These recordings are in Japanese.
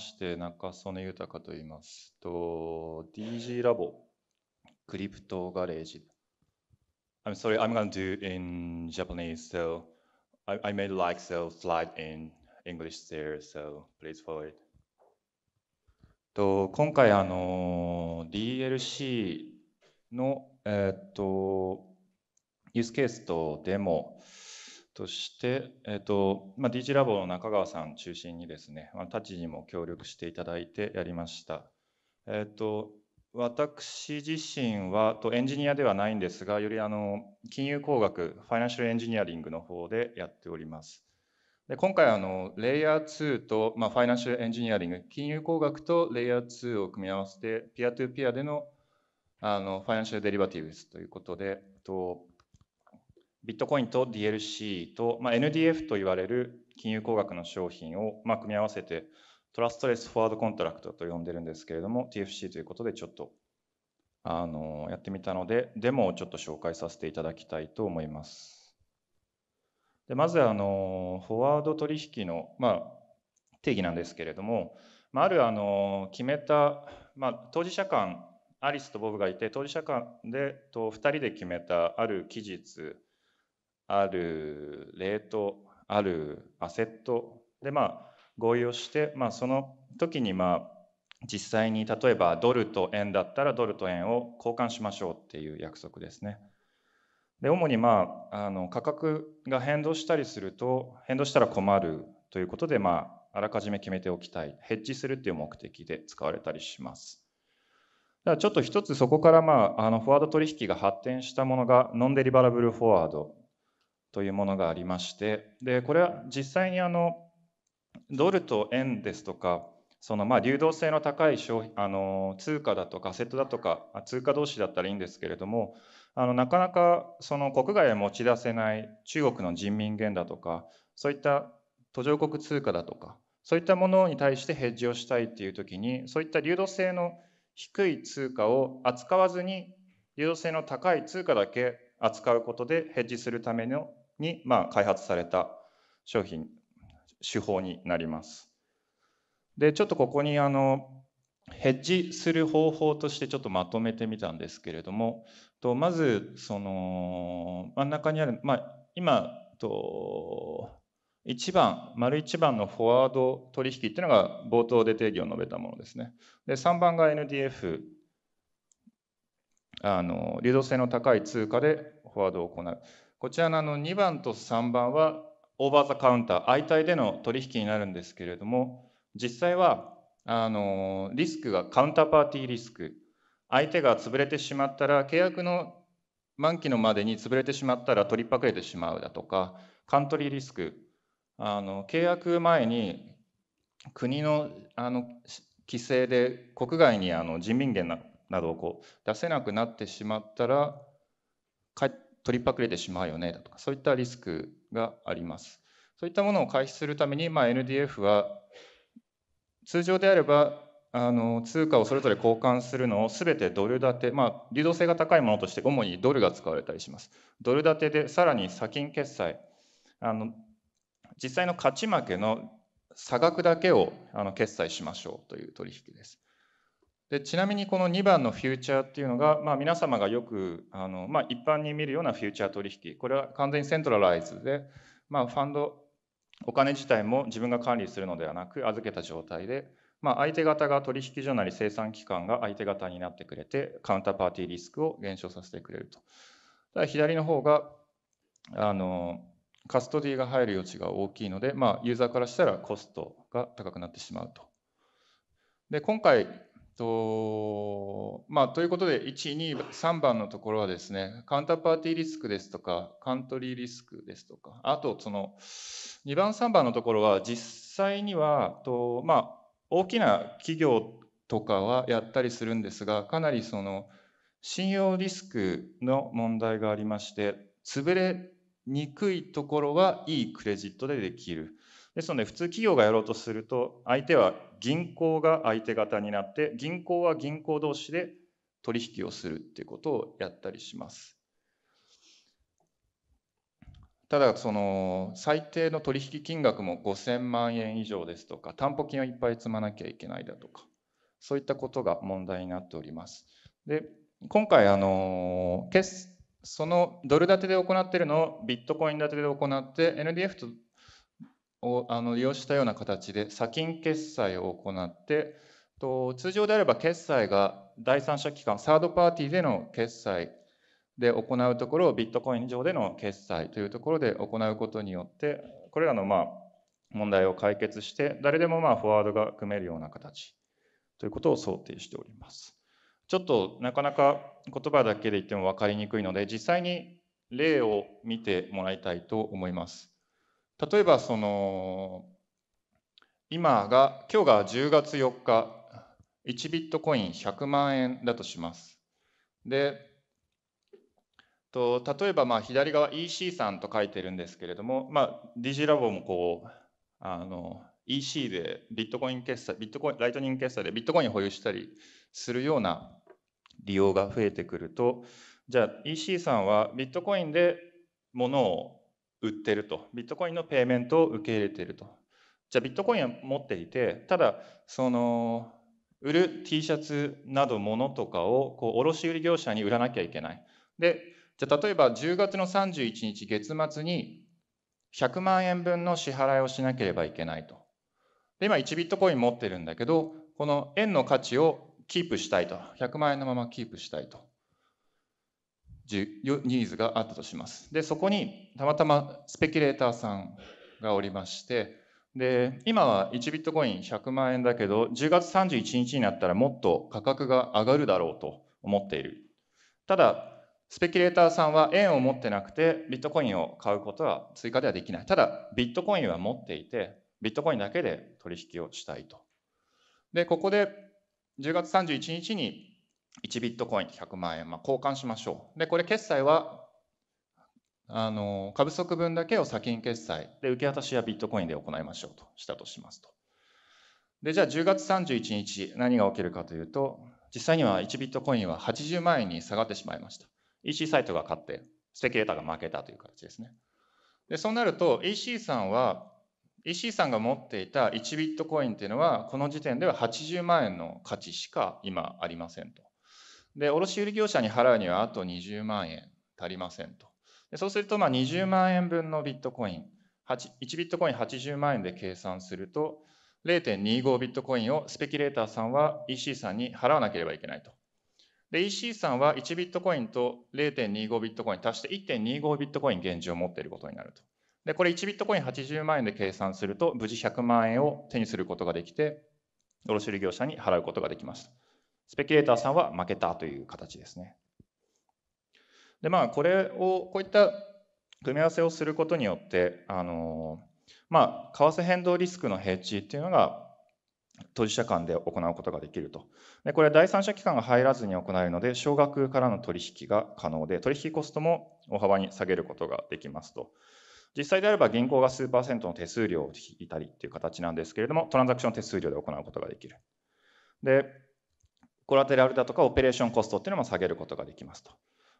して、中曽根豊と言いますと、DG ラボ、クリプトガレージ。I'm sorry, I'm going to do in Japanese, so I, I made like so slide in English there, so please follow it. と今回あの DLC のえっとユースケースとデモ、として、えっとまあ、DG ラボの中川さん中心にですね、まあ、タチにも協力していただいてやりました。えっと、私自身はとエンジニアではないんですが、よりあの金融工学、ファイナンシャルエンジニアリングの方でやっております。で今回あの、レイヤー2と、まあ、ファイナンシャルエンジニアリング、金融工学とレイヤー2を組み合わせて、ピアトゥピアでのあのファイナンシャルデリバティブスということで、とビットコインと DLC と、まあ、NDF と言われる金融工学の商品を、まあ、組み合わせてトラストレスフォワードコントラクトと呼んでるんですけれども TFC ということでちょっとあのやってみたのでデモをちょっと紹介させていただきたいと思います。でまずあのフォワード取引の、まあ、定義なんですけれども、まあ、あるあの決めた、まあ、当事者間アリスとボブがいて当事者間でと2人で決めたある期日あるレート、あるアセットで、まあ、合意をして、まあ、その時に、まあ、実際に例えばドルと円だったらドルと円を交換しましょうっていう約束ですね。で主に、まあ、あの価格が変動したりすると変動したら困るということで、まあ、あらかじめ決めておきたいヘッジするっていう目的で使われたりします。だからちょっと一つそこから、まあ、あのフォワード取引が発展したものがノンデリバラブルフォワードというものがありましてでこれは実際にあのドルと円ですとかそのまあ流動性の高い商あの通貨だとかアセットだとか通貨同士だったらいいんですけれどもあのなかなかその国外へ持ち出せない中国の人民元だとかそういった途上国通貨だとかそういったものに対してヘッジをしたいっていう時にそういった流動性の低い通貨を扱わずに流動性の高い通貨だけ扱うことでヘッジするためのに、まあ、開発された商品手法になります。でちょっとここにあのヘッジする方法としてちょっとまとめてみたんですけれどもとまずその真ん中にある、まあ、今と1番丸1番のフォワード取引っていうのが冒頭で定義を述べたものですね。で3番が NDF あの流動性の高い通貨でフォワードを行う。こちらのあの2番と3番はオーバーザカウンター相対での取引になるんですけれども実際はあのリスクがカウンターパーティーリスク相手が潰れてしまったら契約の満期のまでに潰れてしまったら取りっぱくれてしまうだとかカントリーリスクあの契約前に国のあの規制で国外にあの人民元などをこう出せなくなってしまったら帰って取りパクれてしまうよねだとかそういったリスクがあります。そういったものを回避するために、まあ、NDF は通常であればあの通貨をそれぞれ交換するのを全てドル建て、まあ、流動性が高いものとして主にドルが使われたりします。ドル建てでさらに砂金決済あの実際の勝ち負けの差額だけをあの決済しましょうという取引です。でちなみにこの2番のフューチャーっていうのが、まあ、皆様がよくあの、まあ、一般に見るようなフューチャー取引これは完全にセントラライズで、まあ、ファンドお金自体も自分が管理するのではなく預けた状態で、まあ、相手方が取引所なり生産機関が相手方になってくれてカウンターパーティーリスクを減少させてくれるとただ左の方があのカストディが入る余地が大きいので、まあ、ユーザーからしたらコストが高くなってしまうとで今回とまあ、ということで、1、2、3番のところはですね、カウンターパーティーリスクですとか、カントリーリスクですとか、あと、その、2番、3番のところは、実際には、とまあ、大きな企業とかはやったりするんですが、かなりその、信用リスクの問題がありまして、潰れにくいところはいいクレジットでできる。ですので普通企業がやろうとすると相手は銀行が相手方になって銀行は銀行同士で取引をするっていうことをやったりします。ただその最低の取引金額も5000万円以上ですとか担保金をいっぱい積まなきゃいけないだとかそういったことが問題になっております。で今回あのそのドル建てで行っているのをビットコイン建てで行って NDF とをあの利用したような形で砂金決済を行ってと通常であれば決済が第三者機関サードパーティーでの決済で行うところをビットコイン上での決済というところで行うことによってこれらのまあ問題を解決して誰でもまあフォワードが組めるような形ということを想定しております。ちょっとなかなか言葉だけで言っても分かりにくいので実際に例を見てもらいたいと思います。例えばその今が今日が10月4日1ビットコイン100万円だとしますでと例えばまあ左側 EC さんと書いてるんですけれども、まあ、DG ラボもこうあの EC でビットコイン決済ビットコインライトニング決済でビットコイン保有したりするような利用が増えてくるとじゃあ EC さんはビットコインで物を売ってると。ビットコインのペイメントを受け入れていると。じゃあビットコインは持っていて、ただ、その、売る T シャツなどものとかをこう卸売業者に売らなきゃいけない。で、じゃあ例えば10月の31日月末に100万円分の支払いをしなければいけないと。で、今1ビットコイン持ってるんだけど、この円の価値をキープしたいと。100万円のままキープしたいと。ニーズがあったとします。で、そこにたまたまスペキュレーターさんがおりまして、で、今は1ビットコイン100万円だけど、10月31日になったらもっと価格が上がるだろうと思っている。ただ、スペキュレーターさんは円を持ってなくて、ビットコインを買うことは追加ではできない。ただ、ビットコインは持っていて、ビットコインだけで取引をしたいと。で、ここで10月31日に1ビットコイン100万円、まあ、交換しましょう。で、これ決済は、あの、株則分だけを先に決済、で、受け渡しはビットコインで行いましょうとしたとしますと。で、じゃあ10月31日、何が起きるかというと、実際には1ビットコインは80万円に下がってしまいました。EC サイトが勝って、ステキレーターが負けたという形ですね。で、そうなると EC さんは、EC さんが持っていた1ビットコインっていうのは、この時点では80万円の価値しか今ありませんと。で、卸売業者に払うにはあと20万円足りませんと。でそうすると、ま20万円分のビットコイン、1ビットコイン80万円で計算すると、0.25ビットコインをスペキュレーターさんは EC さんに払わなければいけないと。で、EC さんは1ビットコインと0.25ビットコイン足して1.25ビットコイン現状を持っていることになると。で、これ1ビットコイン80万円で計算すると、無事100万円を手にすることができて、卸売業者に払うことができました。スペキュレーターさんは負けたという形ですね。でまあこれをこういった組み合わせをすることによってあのまあ為替変動リスクのッ地っていうのが当事者間で行うことができるとでこれは第三者機関が入らずに行えるので少額からの取引が可能で取引コストも大幅に下げることができますと実際であれば銀行が数パーセントの手数料を引いたりっていう形なんですけれどもトランザクション手数料で行うことができるでコラテラルだとかオペレーションコストっていうのも下げることができますと。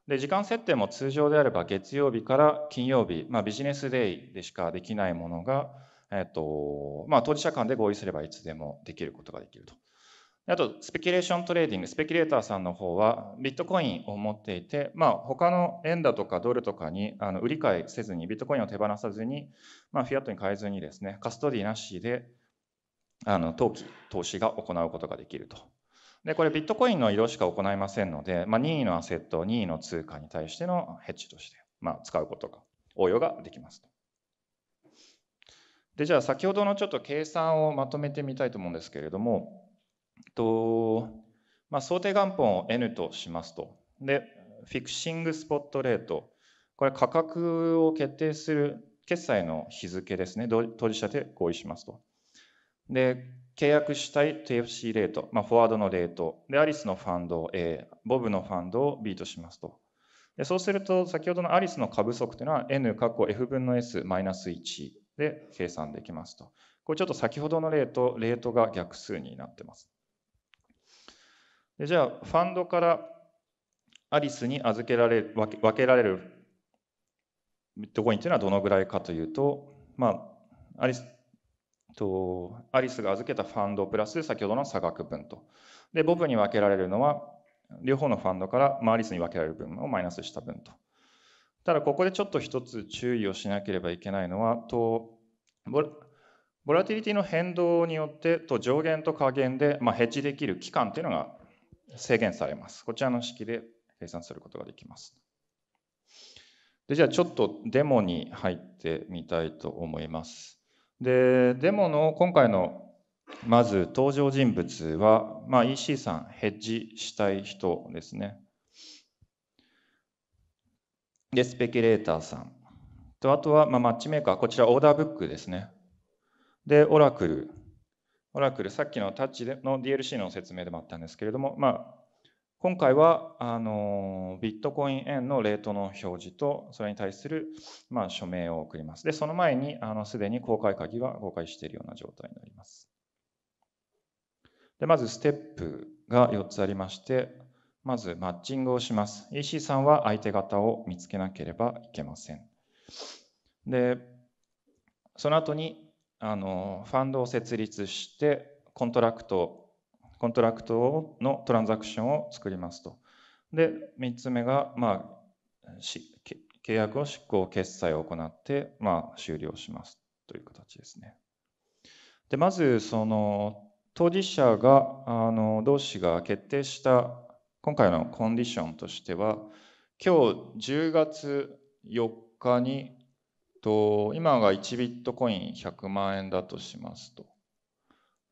で時間設定も通常であれば月曜日から金曜日、まあ、ビジネスデイでしかできないものが、えっとまあ、当事者間で合意すればいつでもできることができると。あと、スペキュレーショントレーディング、スペキュレーターさんの方は、ビットコインを持っていて、まあ、他の円だとかドルとかにあの売り買いせずに、ビットコインを手放さずに、まあ、フィアットに変えずにですね、カストディなしで、あの、投機、投資が行うことができるとで、これビットコインの移動しか行いませんので、まあ、任意のアセット、任意の通貨に対してのヘッジとして、まあ、使うことが、応用ができますと。で、じゃあ先ほどのちょっと計算をまとめてみたいと思うんですけれども、とまあ、想定元本を N としますと。で、フィクシングスポットレート。これ価格を決定する決済の日付ですね。当事者で合意しますと。で、契約したい TFC レート、まあ、フォワードのレート、で、アリスのファンドを A、ボブのファンドを B としますと。でそうすると、先ほどのアリスの株則というのは N 括弧 F 分の S マイナス1で計算できますと。これちょっと先ほどの例とレートが逆数になってます。でじゃあ、ファンドからアリスに預けられ分け分けられるビットコインというのはどのぐらいかというと、まあ、アリスとアリスが預けたファンドプラス先ほどの差額分と。で、ボブに分けられるのは、両方のファンドから、マアリスに分けられる分をマイナスした分と。ただ、ここでちょっと一つ注意をしなければいけないのは、とボボラティリティの変動によってと上限と下限で、まあ、ヘッジできる期間というのが制限されます。こちらの式で計算することができます。でじゃあちょっとデモに入ってみたいと思います。で、デモの今回のまず登場人物は、まあ、EC さん、ヘッジしたい人ですね。で、スペキュレーターさん。と、あとは、まあ、マッチメーカー。こちら、オーダーブックですね。で、オラクル。オラクル、さっきのタッチでの DLC の説明でもあったんですけれども、まあ、今回はあのビットコイン円のレートの表示とそれに対する、まあ、署名を送ります。で、その前にすでに公開鍵は公開しているような状態になります。で、まずステップが4つありまして、まずマッチングをします。EC さんは相手方を見つけなければいけません。で、その後にあのファンドを設立してコントラクトコントラクトのトランザクションを作りますと。で、3つ目が、まあ、契約を執行、決済を行って、まあ、終了しますという形ですね。で、まず、その、当事者が、あの、同士が決定した今回のコンディションとしては、今日10月4日に、と今が1ビットコイン100万円だとしますと。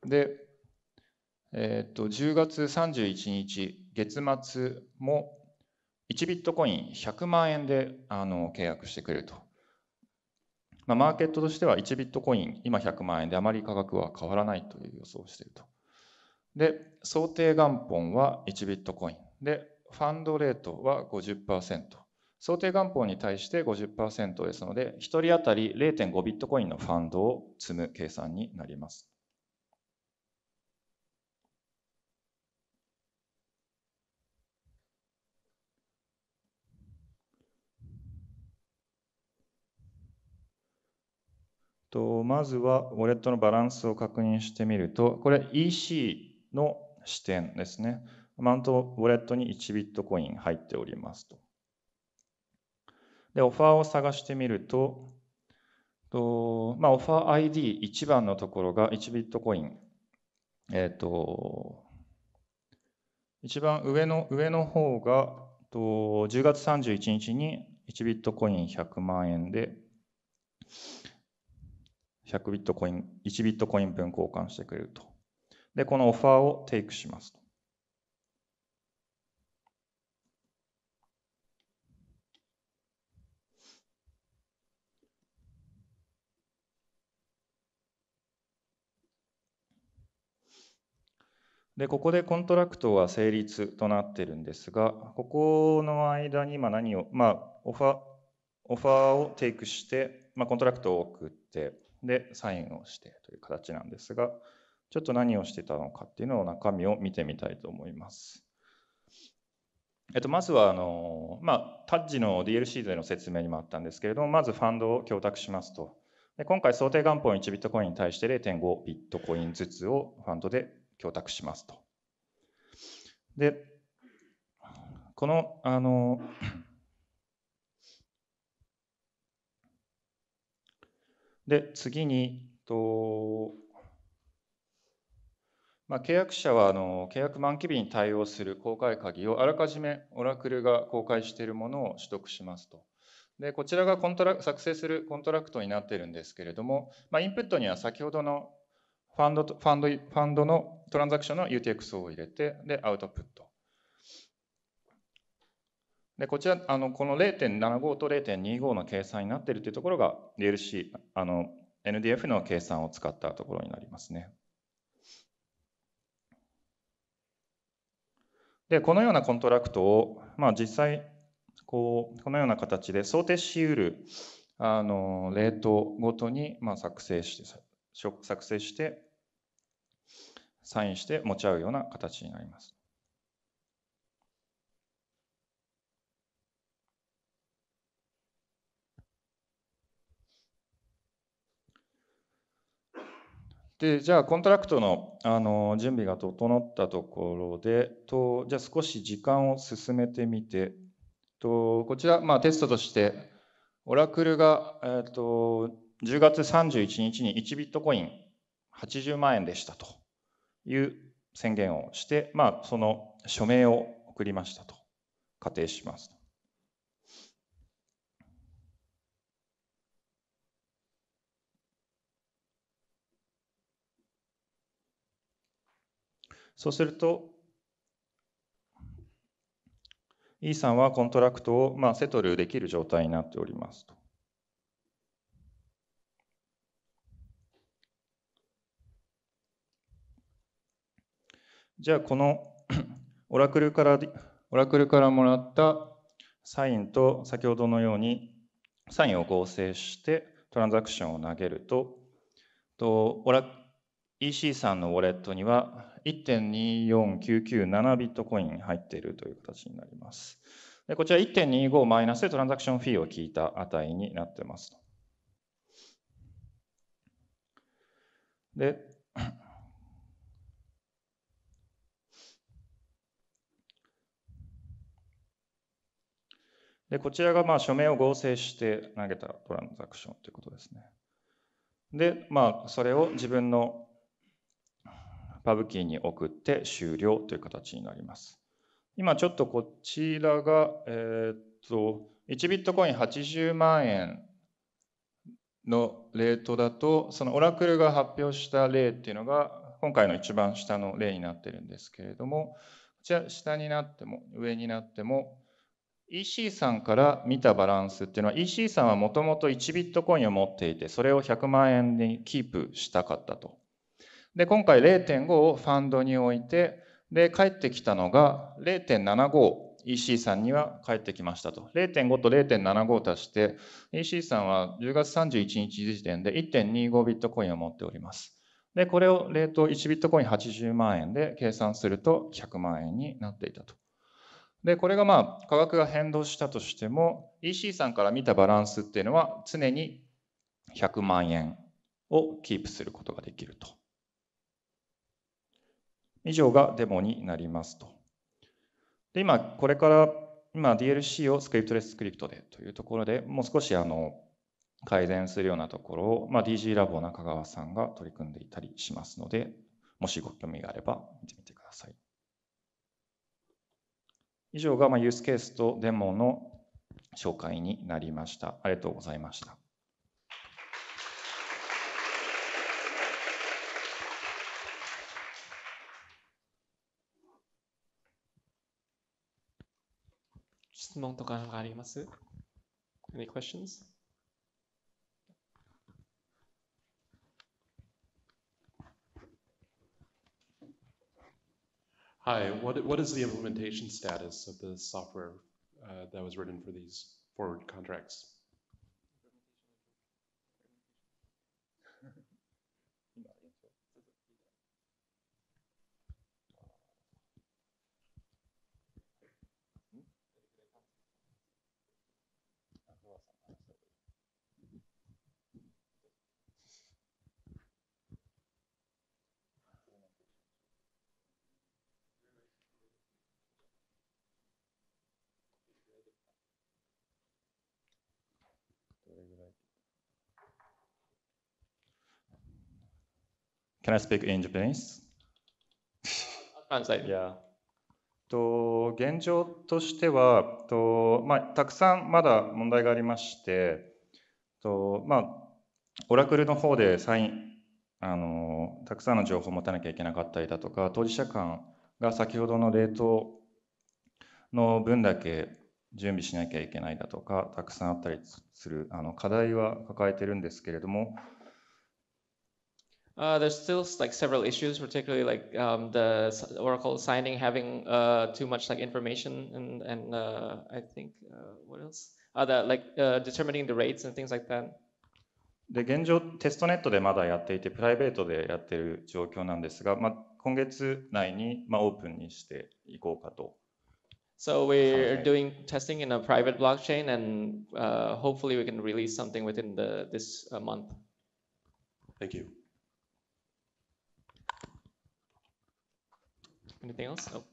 で、えっ、ー、と、10月31日、月末も1ビットコイン100万円であの契約してくれると。まあ、マーケットとしては1ビットコイン、今100万円であまり価格は変わらないという予想をしていると。で、想定元本は1ビットコイン。で、ファンドレートは50%。想定元本に対して50%ですので、1人当たり0.5ビットコインのファンドを積む計算になります。とまずはウォレットのバランスを確認してみると、これ EC の視点ですね。マウントウォレットに1ビットコイン入っておりますと。で、オファーを探してみると、とまあ、オファー ID1 番のところが1ビットコイン。えっ、ー、と、一番上の上の方がと10月31日に1ビットコイン100万円で、100ビットコイン、1ビットコイン分交換してくれると。で、このオファーをテイクしますで、ここでコントラクトは成立となってるんですが、ここの間に今何を、まあ、オファー、オファーをテイクして、まあ、コントラクトを送って、で、サインをしてという形なんですが、ちょっと何をしてたのかっていうのを中身を見てみたいと思います。えっと、まずはあの、まあ、タッジの DLC での説明にもあったんですけれども、まずファンドを供託しますと。で今回、想定元本1ビットコインに対して0.5ビットコインずつをファンドで供託しますと。で、この、あの、で、次に、とまあ、契約者はあの契約満期日に対応する公開鍵をあらかじめオラクルが公開しているものを取得しますと。でこちらがコントラ作成するコントラクトになっているんですけれども、まあ、インプットには先ほどのファンドファンドファンドのトランザクションの UTXO を入れてでアウトプットでこちらあのこの0.75と0.25の計算になっているというところが DLC あの NDF の計算を使ったところになりますね。でこのようなコントラクトを、まあ、実際こうこのような形で想定しうるあのレートごとに、まあ、作成して作成してサインして持ち合うような形になります。でじゃあコントラクトのあの準備が整ったところでとじゃあ少し時間を進めてみてとこちら、まあ、テストとしてオラクルが、えーと、10月31日に1ビットコイン80万円でしたという宣言をして、まあ、その署名を送りましたと仮定します。そうすると、E さんはコントラクトを、まあ、セトルできる状態になっておりますと。じゃあこの オラクルからオラクルからもらったサインと先ほどのようにサインを合成してトランザクションを投げるととオラ EC さんのウォレットには1.24997ビットコイン入っているという形になります。でこちら1.25マイナスでトランザクションフィーを聞いた値になってます。で、でこちらがまあ署名を合成して投げたトランザクションということですね。で、まあ、それを自分のパブキーに送って終了という形になります。今ちょっとこちらが、えー、っと、1ビットコイン80万円のレートだと、そのオラクルが発表した例っていうのが、今回の一番下の例になってるんですけれども、こちら下になっても上になっても、EC さんから見たバランスっていうのは EC さんはもともと1ビットコインを持っていてそれを100万円にキープしたかったとで、今回0.5をファンドに置いて、で、帰ってきたのが0.75。EC さんには帰ってきましたと。0.5と0.75を足して、EC さんは10月31日時点で1.25ビットコインを持っております。で、これをレート1ビットコイン80万円で計算すると100万円になっていたと。で、これがまあ価格が変動したとしても、EC さんから見たバランスっていうのは常に100万円をキープすることができると。以上がデモになりますと。で今、これから今 DLC をスクリプトレススクリプトでというところでもう少しあの改善するようなところを、まあ、DG ラボ中川さんが取り組んでいたりしますので、もしご興味があれば見てみてください。以上がまあユースケースとデモの紹介になりました。ありがとうございました。?Any questions? Hi, what, what is the implementation status of the software uh, that was written for these forward contracts? Can I speak in Japanese? 関西 Yeah. と現状としてはと、まあ、たくさんまだ問題がありましてと、まあ、オラクルの方でサインあのたくさんの情報を持たなきゃいけなかったりだとか当事者間が先ほどの冷凍の分だけ準備しなきゃいけないだとかたくさんあったりするあの課題は抱えてるんですけれども Uh, there's still like several issues, particularly like um, the Oracle signing having uh, too much like information and and uh, I think uh, what else? Uh, the, like uh, determining the rates and things like that. で現状、テストネットでまだやっていて、プライベートでやっている状況なんですが、まあ、今月内に、まあ、オープンにしていこうかと So we're doing testing in a private blockchain, and hopefully we can release something within the, this month. Thank you. Anything else? o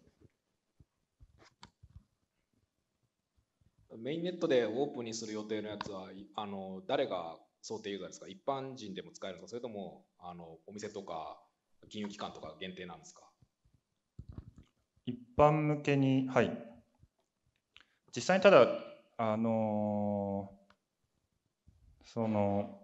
メインネットでオープンにする予定のやつはあの誰が想定ユーザーですか一般人でも使えるかそれともあのお店とか金融機関とか限定なんですか一般向けにはい実際にただあのその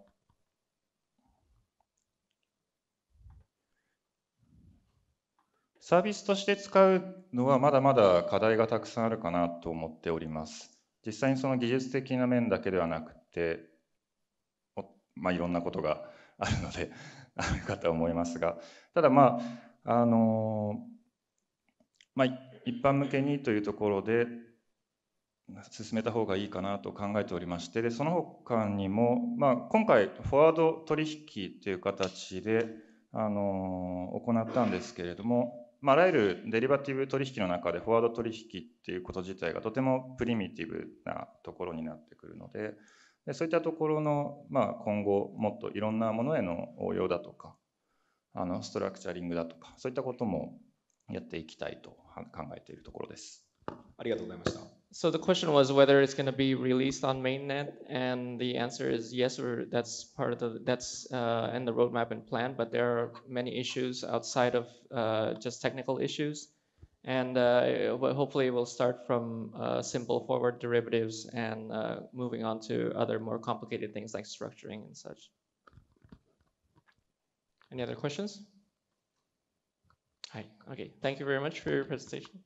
サービスとして使うのはまだまだ課題がたくさんあるかなと思っております。実際にその技術的な面だけではなくて、まあ、いろんなことがあるので あるかと思いますが、ただまあ、あのまあ、一般向けにというところで、進めた方がいいかなと考えておりまして、でその他にも、まあ、今回、フォワード取引という形で、あの行ったんですけれども、まあ、あらゆるデリバティブ取引の中でフォワード取引っていうこと自体がとてもプリミティブなところになってくるのででそういったところの、まあ、今後もっといろんなものへの応用だとかあのストラクチャリングだとかそういったこともやっていきたいと考えているところです。ありがとうございました。So the question was whether it's going to be released on mainnet, and the answer is yes, or that's part of the that's uh, in the roadmap and plan. But there are many issues outside of uh, just technical issues, and uh, hopefully we'll start from uh, simple forward derivatives and uh, moving on to other more complicated things like structuring and such. Any other questions? Hi. Okay. Thank you very much for your presentation.